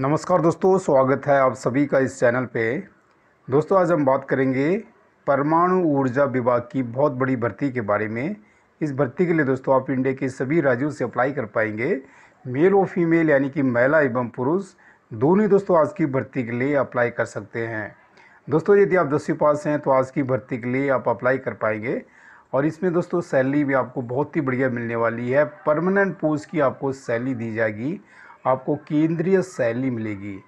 नमस्कार दोस्तों स्वागत है आप सभी का इस चैनल पे दोस्तों आज हम बात करेंगे परमाणु ऊर्जा विभाग की बहुत बड़ी भर्ती के बारे में इस भर्ती के लिए दोस्तों आप इंडिया के सभी राज्यों से अप्लाई कर पाएंगे मेल और फीमेल यानी कि महिला एवं पुरुष दोनों दोस्तों आज की भर्ती के लिए अप्लाई कर सकते हैं दोस्तों यदि आप दसवीं पास हैं तो आज की भर्ती के लिए आप अप्लाई कर पाएंगे और इसमें दोस्तों सैलरी भी आपको बहुत ही बढ़िया मिलने वाली है परमानेंट पोस्ट की आपको सैलरी दी जाएगी आपको केंद्रीय सैली मिलेगी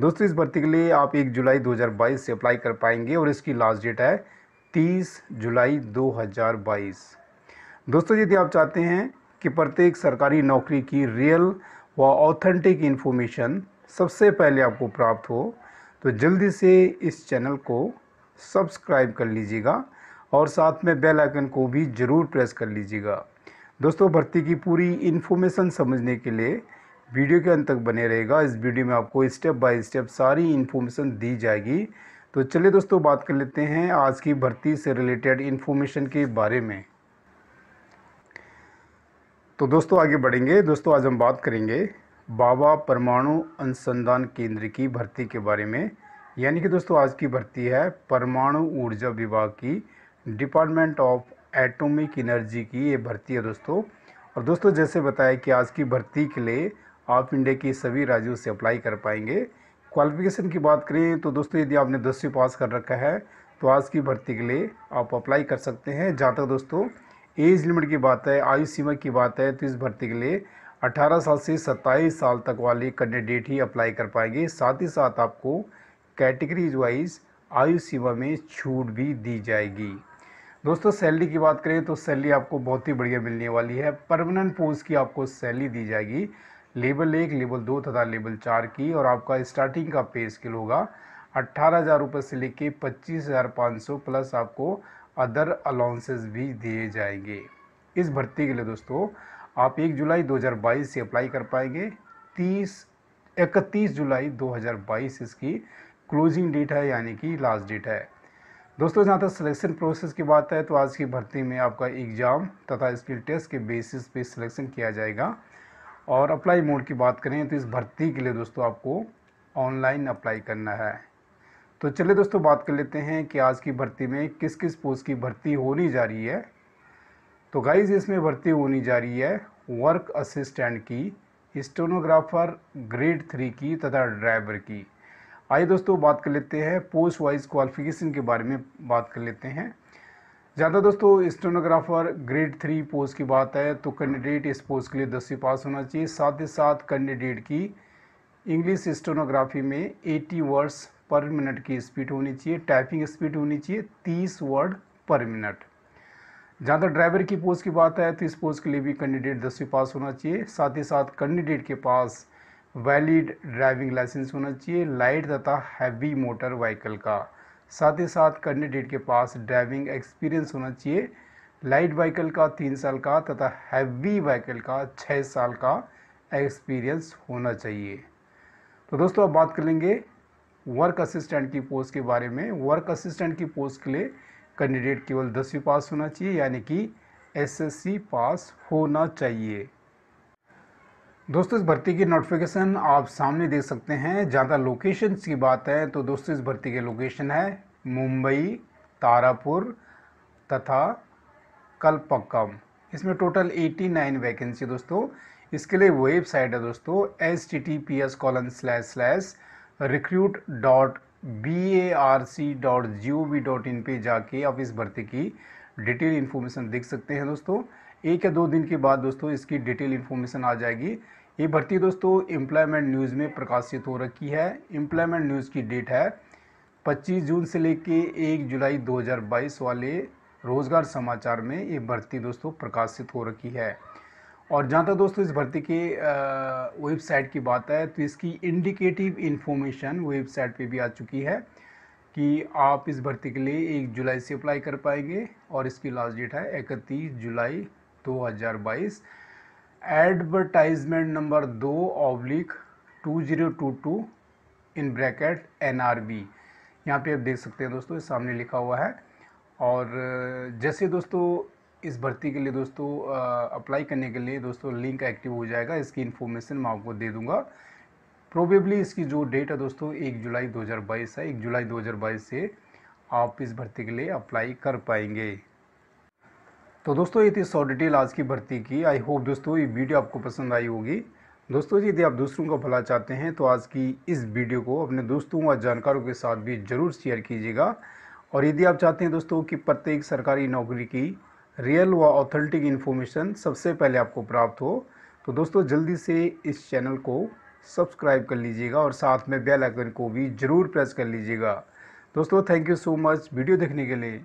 दोस्तों इस भर्ती के लिए आप 1 जुलाई 2022 से अप्लाई कर पाएंगे और इसकी लास्ट डेट है 30 जुलाई 2022 दोस्तों यदि आप चाहते हैं कि प्रत्येक सरकारी नौकरी की रियल व ऑथेंटिक इन्फॉर्मेशन सबसे पहले आपको प्राप्त हो तो जल्दी से इस चैनल को सब्सक्राइब कर लीजिएगा और साथ में बेल आइकन को भी ज़रूर प्रेस कर लीजिएगा दोस्तों भर्ती की पूरी इन्फॉर्मेशन समझने के लिए वीडियो के अंत तक बने रहेगा इस वीडियो में आपको स्टेप बाय स्टेप सारी इन्फॉर्मेशन दी जाएगी तो चलिए दोस्तों बात कर लेते हैं आज की भर्ती से रिलेटेड इन्फॉर्मेशन के बारे में तो दोस्तों आगे बढ़ेंगे दोस्तों आज हम बात करेंगे बाबा परमाणु अनुसंधान केंद्र की भर्ती के बारे में यानी कि दोस्तों आज की भर्ती है परमाणु ऊर्जा विभाग की डिपार्टमेंट ऑफ एटॉमिक एनर्जी की ये भर्ती है दोस्तों और दोस्तों जैसे बताया कि आज की भर्ती के लिए आप इंडिया के सभी राज्यों से अप्लाई कर पाएंगे क्वालिफिकेशन की बात करें तो दोस्तों यदि आपने दसवीं पास कर रखा है तो आज की भर्ती के लिए आप अप्लाई कर सकते हैं जहाँ तक दोस्तों एज लिमिट की बात है आयु सीमा की बात है तो इस भर्ती के लिए 18 साल से 27 साल तक वाले कैंडिडेट ही अप्लाई कर पाएंगे साथ ही साथ आपको कैटेगरीज वाइज आयु सीमा में छूट भी दी जाएगी दोस्तों सैलरी की बात करें तो सैलरी आपको बहुत ही बढ़िया मिलने वाली है परमानेंट पोस्ट की आपको सैलरी दी जाएगी लेवल एक लेवल दो तथा लेवल चार की और आपका स्टार्टिंग का पे स्केल होगा अट्ठारह हज़ार रुपये से लेके पच्चीस हज़ार पाँच सौ प्लस आपको अदर अलाउंसेस भी दिए जाएंगे इस भर्ती के लिए दोस्तों आप एक जुलाई 2022 से अप्लाई कर पाएंगे तीस इकतीस जुलाई 2022 इसकी क्लोजिंग डेट है यानी कि लास्ट डेट है दोस्तों जहाँ तक सिलेक्शन प्रोसेस की बात है तो आज की भर्ती में आपका एग्ज़ाम तथा स्किल टेस्ट के बेसिस पे सिलेक्शन किया जाएगा और अप्लाई मोड की बात करें तो इस भर्ती के लिए दोस्तों आपको ऑनलाइन अप्लाई करना है तो चलिए दोस्तों बात कर लेते हैं कि आज की भर्ती में किस किस पोस्ट की भर्ती होनी जा रही है तो गाइज इसमें भर्ती होनी जा रही है वर्क असिस्टेंट की स्टोनोग्राफर ग्रेड थ्री की तथा ड्राइवर की आइए दोस्तों बात कर लेते हैं पोस्ट वाइज क्वालिफिकेशन के बारे में बात कर लेते हैं ज़्यादा दोस्तों स्टोनोग्राफर ग्रेड थ्री पोस्ट की बात है तो कैंडिडेट इस पोस्ट के लिए दसवीं पास होना चाहिए साथ ही साथ कैंडिडेट की इंग्लिश स्टोनोग्राफी में 80 वर्ड्स पर मिनट की स्पीड होनी चाहिए टाइपिंग स्पीड होनी चाहिए 30 वर्ड पर मिनट जहाँ तक ड्राइवर की पोस्ट की बात है तो इस पोस्ट के लिए भी कैंडिडेट दसवीं पास होना चाहिए साथ ही साथ कैंडिडेट के पास वैलिड ड्राइविंग लाइसेंस होना चाहिए लाइट तथा हैवी मोटर व्हीकल का साथ ही साथ कैंडिडेट के पास ड्राइविंग एक्सपीरियंस होना चाहिए लाइट व्हीकल का तीन साल का तथा हैवी व्हीकल का छः साल का एक्सपीरियंस होना चाहिए तो दोस्तों अब बात कर लेंगे वर्क असिस्टेंट की पोस्ट के बारे में वर्क असिस्टेंट की पोस्ट के लिए कैंडिडेट केवल दसवीं पास होना चाहिए यानी कि एसएससी पास होना चाहिए दोस्तों इस भर्ती की नोटिफिकेशन आप सामने देख सकते हैं ज़्यादा लोकेशन की बात है तो दोस्तों इस भर्ती के लोकेशन है मुंबई तारापुर तथा कलपक्कम इसमें टोटल 89 वैकेंसी दोस्तों इसके लिए वेबसाइट है दोस्तों S T T P S colon slash slash recruit dot B A R C dot G O V dot in पर जाके आप इस भर्ती की डिटेल इन्फॉर्मेशन देख सकते हैं दोस्तों एक या दो दिन के बाद दोस्तों इसकी डिटेल इन्फॉर्मेशन आ जाएगी ये भर्ती दोस्तों एम्प्लॉयमेंट न्यूज़ में प्रकाशित हो रखी है एम्प्लॉयमेंट न्यूज़ की डेट है 25 जून से लेके 1 जुलाई 2022 वाले रोज़गार समाचार में ये भर्ती दोस्तों प्रकाशित हो रखी है और जहाँ तक दोस्तों इस भर्ती के वेबसाइट की बात है तो इसकी इंडिकेटिव इन्फॉर्मेशन वेबसाइट पे भी आ चुकी है कि आप इस भर्ती के लिए एक जुलाई से अप्लाई कर पाएंगे और इसकी लास्ट डेट है इकतीस जुलाई 2022 एडवर्टाइजमेंट नंबर दो oblique two zero two two in bracket N R B यहाँ पर आप देख सकते हैं दोस्तों सामने लिखा हुआ है और जैसे दोस्तों इस भर्ती के लिए दोस्तों अप्लाई करने के लिए दोस्तों लिंक एक्टिव हो जाएगा इसकी इन्फॉर्मेशन मैं आपको दे दूंगा प्रोबेबली इसकी जो डेट है दोस्तों एक जुलाई 2022 है एक जुलाई 2022 से आप इस भर्ती के लिए अप्लाई कर पाएंगे तो दोस्तों ये थी सौ डिटेल आज की भर्ती की आई होप दोस्तों ये वीडियो आपको पसंद आई होगी दोस्तों यदि आप दूसरों का भला चाहते हैं तो आज की इस वीडियो को अपने दोस्तों और जानकारों के साथ भी ज़रूर शेयर कीजिएगा और यदि आप चाहते हैं दोस्तों कि प्रत्येक सरकारी नौकरी की रियल व ऑथेंटिक इन्फॉर्मेशन सबसे पहले आपको प्राप्त हो तो दोस्तों जल्दी से इस चैनल को सब्सक्राइब कर लीजिएगा और साथ में बेल आइकन को भी ज़रूर प्रेस कर लीजिएगा दोस्तों thank you so much video देखने के लिए